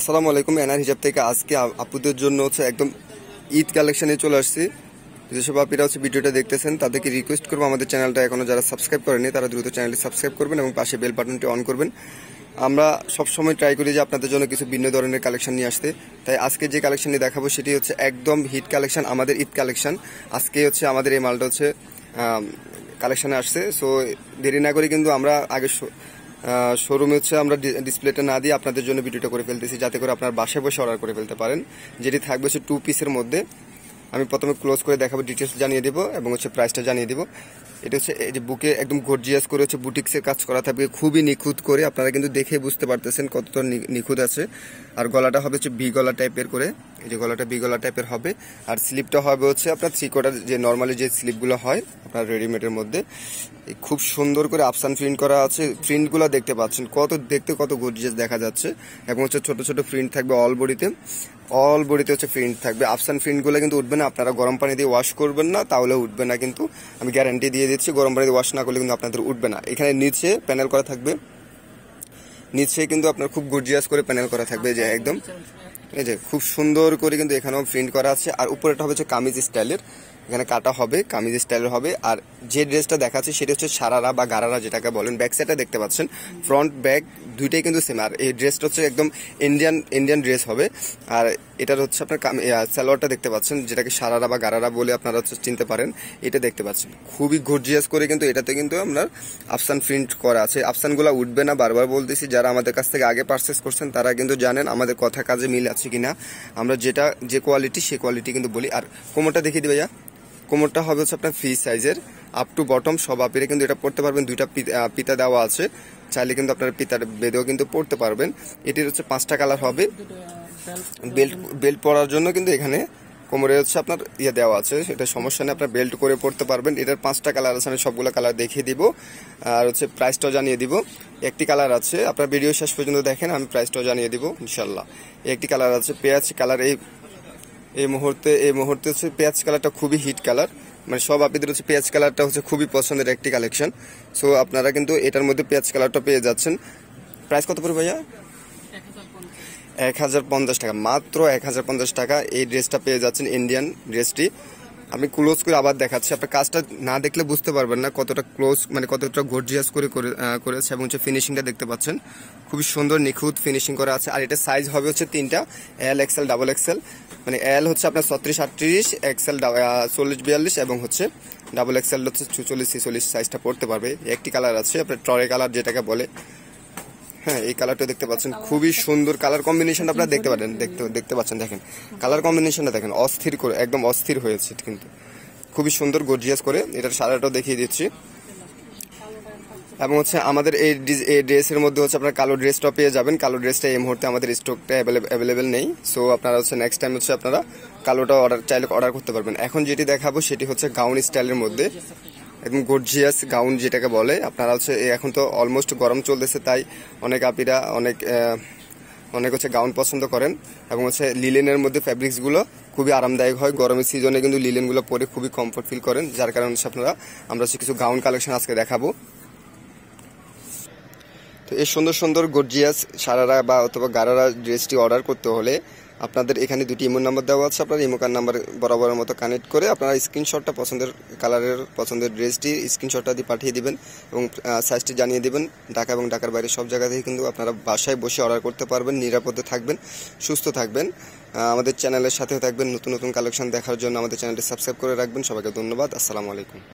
আসসালামু আলাইকুম এনার হিসাব থেকে আজকে আপুদের জন্য হচ্ছে একদম ঈদ কালেকশনে চলে আসছি যেসব আপিরা হচ্ছে ভিডিওটা দেখতেছেন তাদেরকে রিকোয়েস্ট করবো আমাদের চ্যানেলটা এখনও যারা সাবস্ক্রাইব করেনি তারা দ্রুত চ্যানেলটি সাবস্ক্রাইব করবেন এবং পাশে বেল বাটনটি অন করবেন আমরা সবসময় ট্রাই করি যে আপনাদের জন্য কিছু ভিন্ন ধরনের কালেকশন নিয়ে আসতে তাই আজকে যে কালেকশনটি নিয়ে দেখাবো সেটি হচ্ছে একদম হিট কালেকশন আমাদের ঈদ কালেকশন আজকে হচ্ছে আমাদের এই মালটা হচ্ছে কালেকশানে আসছে সো দেরি না করে কিন্তু আমরা আগে শোরুমে হচ্ছে আমরা ডিসপ্লেটা না দিয়ে আপনাদের জন্য ভিডিওটা করে ফেলতেছি যাতে করে আপনার বাসায় বসে অর্ডার করে ফেলতে পারেন যেটি থাকবে হচ্ছে টু পিসের মধ্যে আমি প্রথমে ক্লোজ করে দেখাবো ডিটেলস জানিয়ে দেবো এবং হচ্ছে প্রাইসটা জানিয়ে দেবো এটা হচ্ছে এই যে বুকে একদম গর্জিয়াস করে হচ্ছে বুটিক্সের কাজ করা থাকবে খুবই নিখুঁত করে আপনারা কিন্তু দেখে বুঝতে পারতেছেন কতটা নিখুঁত আছে আর গলাটা হবে হচ্ছে ভি গলা টাইপের করে এই যে গলাটা বিগলা টাইপের হবে আর স্লিপটা হবে হচ্ছে আপনার থ্রি কোয়ার্টার যে নর্মালি যে স্লিপগুলো হয় আপনার রেডিমেডের মধ্যে খুব সুন্দর করে আপসান প্রিন্ট করা আছে প্রিন্টগুলো দেখতে পাচ্ছেন কত দেখতে কত গর্জিয়াস দেখা যাচ্ছে এবং হচ্ছে ছোট ছোট প্রিন্ট থাকবে অল বডিতে অল বডিতে হচ্ছে প্রিন্ট থাকবে আপসান প্রিন্টগুলো কিন্তু উঠবে না আপনারা গরম পানি দিয়ে ওয়াশ করবেন না তাহলে উঠবে না কিন্তু আমি গ্যারান্টি দিয়ে দিচ্ছি গরম পানি দিয়ে ওয়াশ না করলে কিন্তু আপনাদের উঠবে না এখানে নিচে প্যানেল করা থাকবে নিচে কিন্তু আপনার খুব গর্জিয়াস করে প্যানেল করা থাকবে যে একদম এই যে খুব সুন্দর করে কিন্তু এখানেও প্রিন্ট করা আছে আর উপরে হবে হচ্ছে কামিজ স্টাইলের এখানে কাটা হবে কামিজ স্টাইলের হবে আর যে ড্রেসটা দেখাচ্ছে সেটা হচ্ছে সারারা বা গারারা যেটাকে বলেন ব্যাক সাইডটা দেখতে পাচ্ছেন ফ্রন্ট ব্যাক দুইটাই কিন্তু সেম আর এই ড্রেসটা হচ্ছে একদম ইন্ডিয়ান ইন্ডিয়ান ড্রেস হবে আর এটার হচ্ছে আপনার স্যালোয়ারটা দেখতে পাচ্ছেন যেটাকে সারারা বা গারারা বলে আপনারা হচ্ছে চিনতে পারেন এটা দেখতে পাচ্ছেন খুবই গর্জিয়াস করে কিন্তু এটাতে কিন্তু আপনার আফসান প্রিন্ট করা আছে আফসানগুলো উঠবে না বারবার বলতেছি যারা আমাদের কাছ থেকে আগে পারচেস করছেন তারা কিন্তু জানেন আমাদের কথা কাজে মিল আছে কিনা আমরা যেটা যে কোয়ালিটি সে কোয়ালিটি কিন্তু বলি আর কোমরটা দেখিয়ে দিবে যা কোমরটা হবে হচ্ছে আপনার ফ্রি সাইজের আপ টু বটম সব আপেরে কিন্তু এটা পড়তে পারবেন দুইটা পিতা দেওয়া আছে চাইলে কিন্তু আপনার পিতার বেদেও কিন্তু পড়তে পারবেন এটির হচ্ছে পাঁচটা কালার হবে বেল্ট বেল্ট পরার জন্য কিন্তু এখানে কোমরে হচ্ছে আপনার ইয়ে দেওয়া আছে এটা সমস্যা নেই আপনার বেল্ট করে পড়তে পারবেন এটার পাঁচটা কালার আছে আমি সবগুলো কালার দেখিয়ে দিব আর হচ্ছে প্রাইসটাও জানিয়ে দিব একটি কালার আছে আপনার ভিডিও শেষ পর্যন্ত দেখেন আমি প্রাইসটাও জানিয়ে দিব ইনশাল্লাহ একটি কালার আছে পেঁয়াজ কালার এই এই মুহূর্তে এই মুহূর্তে হচ্ছে পেঁয়াজ কালারটা খুবই হিট কালার মানে সব আপনাদের হচ্ছে পেঁয়াজ কালারটা হচ্ছে খুবই পছন্দের একটি কালেকশন সো আপনারা কিন্তু এটার মধ্যে পেঁয়াজ কালারটা পেয়ে যাচ্ছেন প্রাইস কত পড়বে ভাইয়া এক হাজার পঞ্চাশ টাকা মাত্র এক হাজার পঞ্চাশ টাকা এই ড্রেসটা পেয়ে যাচ্ছেন ইন্ডিয়ান ড্রেসটি আমি ক্লোজ করে আবার দেখাচ্ছি আপনার কাজটা না দেখলে বুঝতে পারবেন না কতটা ক্লোজ মানে কতটা গর্জিয়াস করে করেছে এবং হচ্ছে ফিনিশিংটা দেখতে পাচ্ছেন খুবই সুন্দর নিখুঁত ফিনিশিং করা আছে আর এটা সাইজ হবে হচ্ছে তিনটা এল এক্সেল ডাবল এক্সেল মানে এল হচ্ছে আপনার ছত্রিশ আটত্রিশ এক্সেল চল্লিশ বিয়াল্লিশ এবং হচ্ছে ডাবল এক্সেল হচ্ছে ছুচল্লিশ ছিচল্লিশ সাইজটা পড়তে পারবে একটি কালার আছে আপনার টরে কালার যেটাকে বলে হ্যাঁ এই কালারটা দেখতে পাচ্ছেন খুবই সুন্দর কালার কম্বিনেশনটা আপনারা দেখতে পারেন দেখতে দেখতে পাচ্ছেন দেখেন কালার কম্বিনেশনটা দেখেন অস্থির করে একদম অস্থির হয়েছে কিন্তু খুবই সুন্দর গর্জিয়াস করে এটার সারাটাও দেখিয়ে দিচ্ছি এবং হচ্ছে আমাদের এই ড্রেসের মধ্যে হচ্ছে আপনার কালো ড্রেসটা পেয়ে যাবেন কালো ড্রেসটা এই মুহূর্তে আমাদের স্টকটা অ্যাভেলেবেল নেই সো আপনারা হচ্ছে নেক্সট টাইম হচ্ছে আপনারা কালোটা অর্ডার চাইলে অর্ডার করতে পারবেন এখন যেটি দেখাবো সেটি হচ্ছে গাউন স্টাইলের মধ্যে এবং গর্জিয়াস গাউন যেটাকে বলে আপনারা হচ্ছে এখন তো অলমোস্ট গরম চলতেছে তাই অনেক আপিরা অনেক অনেক হচ্ছে গাউন পছন্দ করেন এবং হচ্ছে লিলেনের মধ্যে ফ্যাব্রিক্সগুলো খুবই আরামদায়ক হয় গরমের সিজনে কিন্তু লিলেনগুলো পরে খুবই কমফর্ট ফিল করেন যার কারণে হচ্ছে আপনারা আমরা হচ্ছে কিছু গাউন কালেকশন আজকে দেখাবো তো এই সুন্দর সুন্দর গর্জিয়াস সারারা বা অথবা গারারা ড্রেসটি অর্ডার করতে হলে আপনাদের এখানে দুটি ইমো নাম্বার দেওয়া আছে আপনার ইমো কার নাম্বার বরাবরের মতো কানেক্ট করে আপনারা স্ক্রিনশটটা পছন্দের কালারের পছন্দের ড্রেসটি স্ক্রিনশটটা দিয়ে পাঠিয়ে দিবেন এবং সাইজটি জানিয়ে দিবেন ঢাকা এবং ঢাকার বাইরে সব জায়গা থেকে কিন্তু আপনারা বাসায় বসে অর্ডার করতে পারবেন নিরাপদে থাকবেন সুস্থ থাকবেন আমাদের চ্যানেলের সাথেও থাকবেন নতুন নতুন কালেকশন দেখার জন্য আমাদের চ্যানেলটি সাবস্ক্রাইব করে রাখবেন সবাইকে ধন্যবাদ আসসালামু আলাইকুম